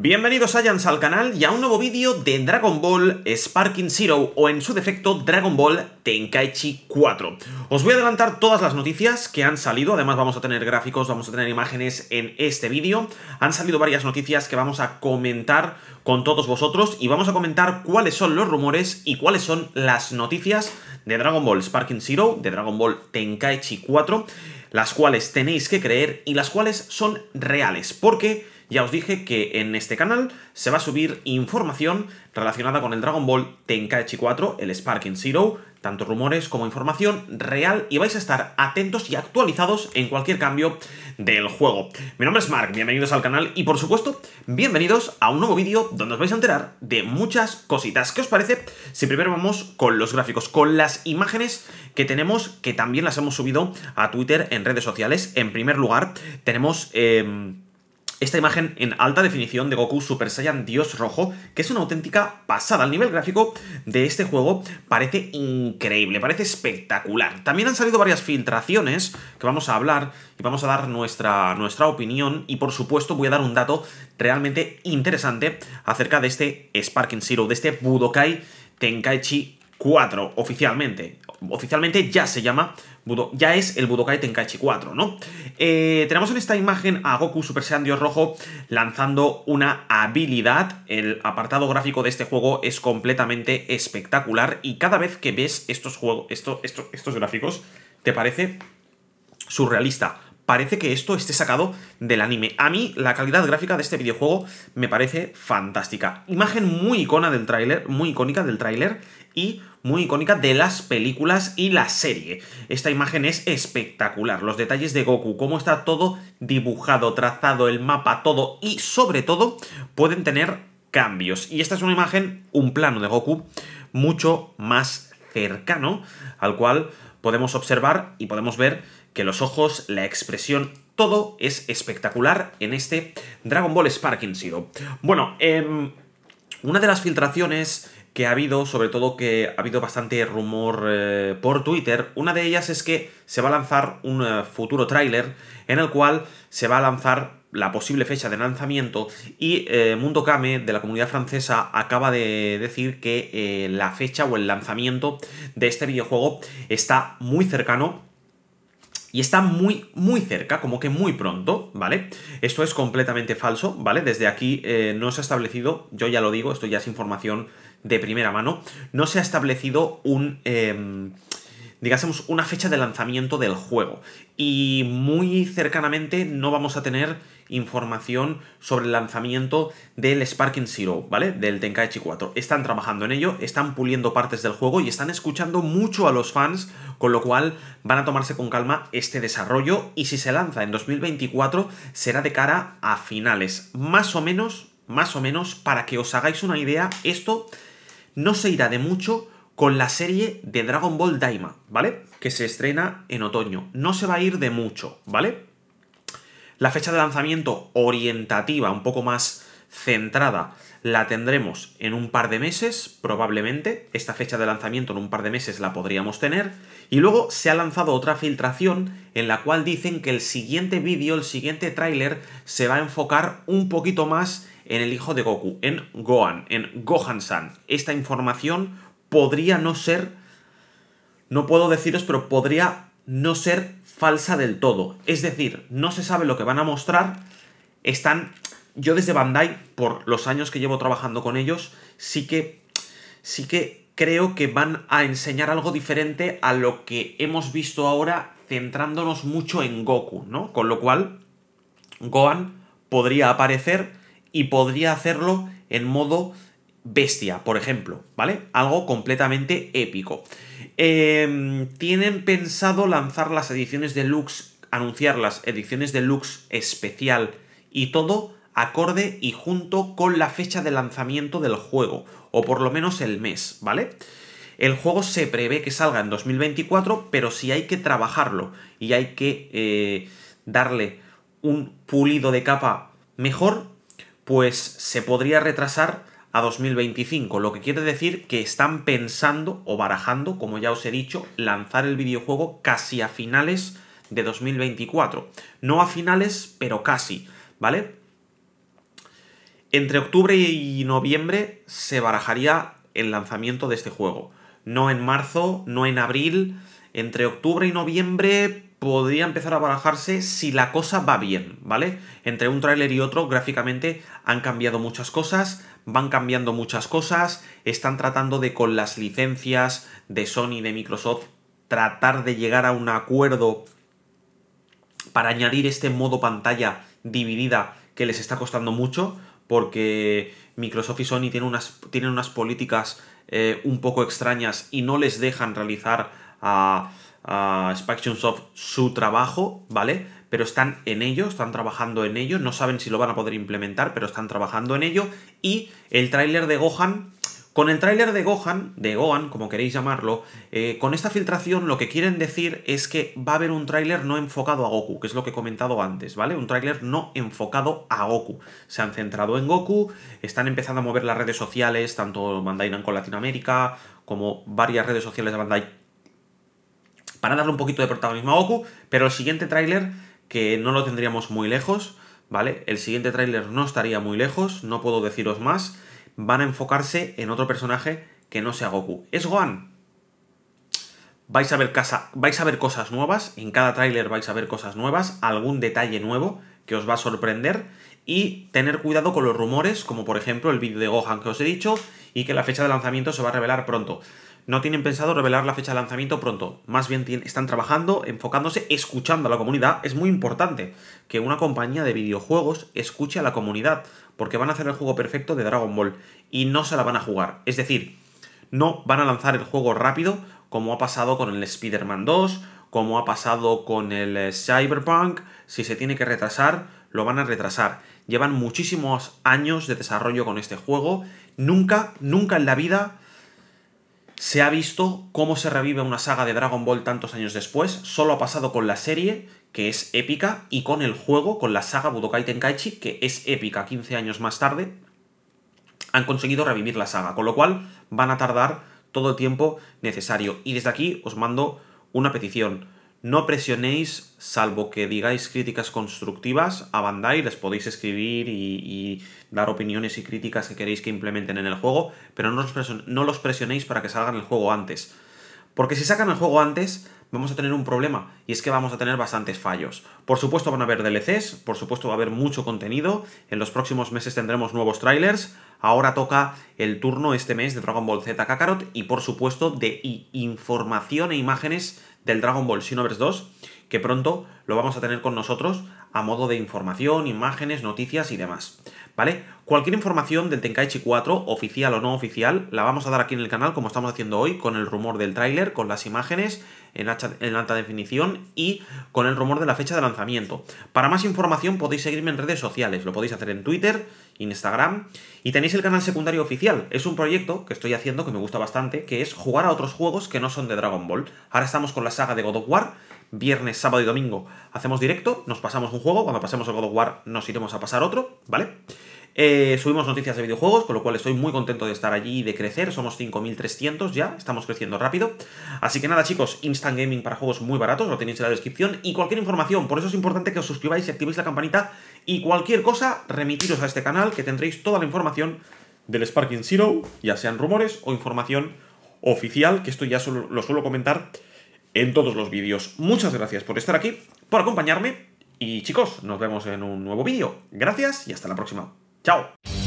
Bienvenidos Jans al canal y a un nuevo vídeo de Dragon Ball Sparking Zero o en su defecto Dragon Ball Tenkaichi 4. Os voy a adelantar todas las noticias que han salido, además vamos a tener gráficos, vamos a tener imágenes en este vídeo. Han salido varias noticias que vamos a comentar con todos vosotros y vamos a comentar cuáles son los rumores y cuáles son las noticias de Dragon Ball Sparking Zero, de Dragon Ball Tenkaichi 4, las cuales tenéis que creer y las cuales son reales, porque ya os dije que en este canal se va a subir información relacionada con el Dragon Ball Tenkaichi 4, el Sparking Zero, tanto rumores como información real y vais a estar atentos y actualizados en cualquier cambio del juego. Mi nombre es Mark, bienvenidos al canal y por supuesto, bienvenidos a un nuevo vídeo donde os vais a enterar de muchas cositas. ¿Qué os parece si primero vamos con los gráficos, con las imágenes que tenemos, que también las hemos subido a Twitter en redes sociales? En primer lugar, tenemos... Em, esta imagen en alta definición de Goku Super Saiyan Dios Rojo, que es una auténtica pasada. Al nivel gráfico de este juego parece increíble, parece espectacular. También han salido varias filtraciones que vamos a hablar y vamos a dar nuestra, nuestra opinión y por supuesto voy a dar un dato realmente interesante acerca de este Sparking Zero, de este Budokai Tenkaichi 4 oficialmente oficialmente ya se llama, ya es el Budokai Tenkaichi 4, ¿no? Eh, tenemos en esta imagen a Goku Super Saiyan Dios Rojo lanzando una habilidad. El apartado gráfico de este juego es completamente espectacular y cada vez que ves estos, juegos, esto, estos gráficos, te parece surrealista parece que esto esté sacado del anime. A mí la calidad gráfica de este videojuego me parece fantástica. Imagen muy icona del tráiler, muy icónica del tráiler, y muy icónica de las películas y la serie. Esta imagen es espectacular, los detalles de Goku, cómo está todo dibujado, trazado, el mapa, todo y sobre todo pueden tener cambios. Y esta es una imagen, un plano de Goku mucho más cercano al cual podemos observar y podemos ver que los ojos, la expresión todo es espectacular en este Dragon Ball Sparking Zero. Bueno, em, una de las filtraciones que ha habido, sobre todo que ha habido bastante rumor eh, por Twitter. Una de ellas es que se va a lanzar un eh, futuro tráiler en el cual se va a lanzar la posible fecha de lanzamiento y eh, Mundo Kame de la comunidad francesa acaba de decir que la fecha o el lanzamiento de este videojuego está muy cercano y está muy, muy cerca, como que muy pronto, ¿vale? Esto es completamente falso, ¿vale? Desde aquí no se ha establecido, yo ya lo digo, esto ya es información de primera mano, no se ha establecido un... Eh, una fecha de lanzamiento del juego. Y muy cercanamente no vamos a tener información sobre el lanzamiento del Sparking Zero, ¿vale? Del Tenkaichi 4. Están trabajando en ello, están puliendo partes del juego y están escuchando mucho a los fans, con lo cual van a tomarse con calma este desarrollo y si se lanza en 2024 será de cara a finales, más o menos, más o menos, para que os hagáis una idea, esto no se irá de mucho con la serie de Dragon Ball Daima, ¿vale? Que se estrena en otoño. No se va a ir de mucho, ¿vale? La fecha de lanzamiento orientativa, un poco más centrada la tendremos en un par de meses, probablemente. Esta fecha de lanzamiento en un par de meses la podríamos tener. Y luego se ha lanzado otra filtración en la cual dicen que el siguiente vídeo, el siguiente tráiler, se va a enfocar un poquito más en el hijo de Goku, en Gohan, en Gohan-san. Esta información podría no ser... No puedo deciros, pero podría no ser falsa del todo. Es decir, no se sabe lo que van a mostrar. Están yo desde Bandai, por los años que llevo trabajando con ellos, sí que, sí que creo que van a enseñar algo diferente a lo que hemos visto ahora centrándonos mucho en Goku, ¿no? Con lo cual, Gohan podría aparecer y podría hacerlo en modo bestia, por ejemplo, ¿vale? Algo completamente épico. Em, tienen pensado lanzar las ediciones deluxe, anunciar las ediciones deluxe especial y todo acorde y junto con la fecha de lanzamiento del juego, o por lo menos el mes, ¿vale? El juego se prevé que salga en 2024, pero si hay que trabajarlo y hay que eh, darle un pulido de capa mejor, pues se podría retrasar a 2025, lo que quiere decir que están pensando o barajando, como ya os he dicho, lanzar el videojuego casi a finales de 2024. No a finales, pero casi, ¿vale? Entre octubre y noviembre se barajaría el lanzamiento de este juego. No en marzo, no en abril. Entre octubre y noviembre podría empezar a barajarse si la cosa va bien, ¿vale? Entre un tráiler y otro, gráficamente han cambiado muchas cosas, van cambiando muchas cosas, están tratando de con las licencias de Sony, y de Microsoft, tratar de llegar a un acuerdo para añadir este modo pantalla dividida que les está costando mucho porque Microsoft y Sony tienen unas, tienen unas políticas eh, un poco extrañas y no les dejan realizar a, a Soft su trabajo, ¿vale? Pero están en ello, están trabajando en ello, no saben si lo van a poder implementar, pero están trabajando en ello. Y el tráiler de Gohan con el tráiler de Gohan, de Gohan, como queréis llamarlo, eh, con esta filtración lo que quieren decir es que va a haber un tráiler no enfocado a Goku, que es lo que he comentado antes, ¿vale? Un tráiler no enfocado a Goku. Se han centrado en Goku, están empezando a mover las redes sociales, tanto Bandai Namco Latinoamérica como varias redes sociales de Bandai, para darle un poquito de protagonismo a Goku, pero el siguiente tráiler, que no lo tendríamos muy lejos, ¿vale? El siguiente tráiler no estaría muy lejos, no puedo deciros más van a enfocarse en otro personaje que no sea Goku. Es Gohan. Vais a ver, casa, vais a ver cosas nuevas, en cada tráiler vais a ver cosas nuevas, algún detalle nuevo que os va a sorprender y tener cuidado con los rumores, como por ejemplo el vídeo de Gohan que os he dicho y que la fecha de lanzamiento se va a revelar pronto. No tienen pensado revelar la fecha de lanzamiento pronto, más bien están trabajando, enfocándose, escuchando a la comunidad. Es muy importante que una compañía de videojuegos escuche a la comunidad, porque van a hacer el juego perfecto de Dragon Ball y no se la van a jugar. Es decir, no van a lanzar el juego rápido como ha pasado con el Spider-Man 2, como ha pasado con el eh, Cyberpunk. Si se tiene que retrasar, lo van a retrasar. Llevan muchísimos años de desarrollo con este juego. Nunca, nunca en la vida se ha visto cómo se revive una saga de Dragon Ball tantos años después. Solo ha pasado con la serie que es épica, y con el juego, con la saga Budokai Tenkaichi, que es épica 15 años más tarde, han conseguido revivir la saga, con lo cual van a tardar todo el tiempo necesario. Y desde aquí os mando una petición. No presionéis, salvo que digáis críticas constructivas a Bandai, les podéis escribir y, dar opiniones y críticas que queréis que implementen en el juego, pero no no los presionéis para que salgan el juego antes. Porque si sacan el juego antes, vamos a tener un problema y es que vamos a tener bastantes fallos. Por supuesto van a haber DLCs, por supuesto va a haber mucho contenido, en los próximos meses tendremos nuevos trailers, ahora toca el turno este mes de Dragon Ball Z Kakarot y por supuesto de información e imágenes del Dragon Ball Xenoverse 2, que pronto lo vamos a tener con nosotros a modo de información, imágenes, noticias y demás. ¿Vale? Cualquier información del Tenkaichi 4, oficial o no oficial, la vamos a dar aquí en el canal, como estamos haciendo hoy, con el rumor del tráiler, con las imágenes, en, alta, definición y con el rumor de la fecha de lanzamiento. Para más información podéis seguirme en redes sociales, lo podéis hacer en Twitter, Instagram y tenéis el canal secundario oficial. Es un proyecto que estoy haciendo que me gusta bastante, que es jugar a otros juegos que no son de Dragon Ball. Ahora estamos con la saga de God of War, viernes, sábado y domingo hacemos directo, nos pasamos un juego, cuando pasemos a God of War nos iremos a pasar otro, ¿vale? Eh, subimos noticias de videojuegos, con lo cual estoy muy contento de estar allí y de crecer. Somos 5.300 ya, estamos creciendo rápido. Así que nada, chicos, Instant Gaming para juegos muy baratos, lo tenéis en la descripción. Y cualquier información, por eso es importante que os suscribáis y activéis la campanita. Y cualquier cosa, remitiros a este canal, que tendréis toda la información del Sparking Zero, ya sean rumores o información oficial, que esto ya lo suelo comentar en todos los vídeos. Muchas gracias por estar aquí, por acompañarme. Y chicos, nos vemos en un nuevo vídeo. Gracias y hasta la próxima. Chao.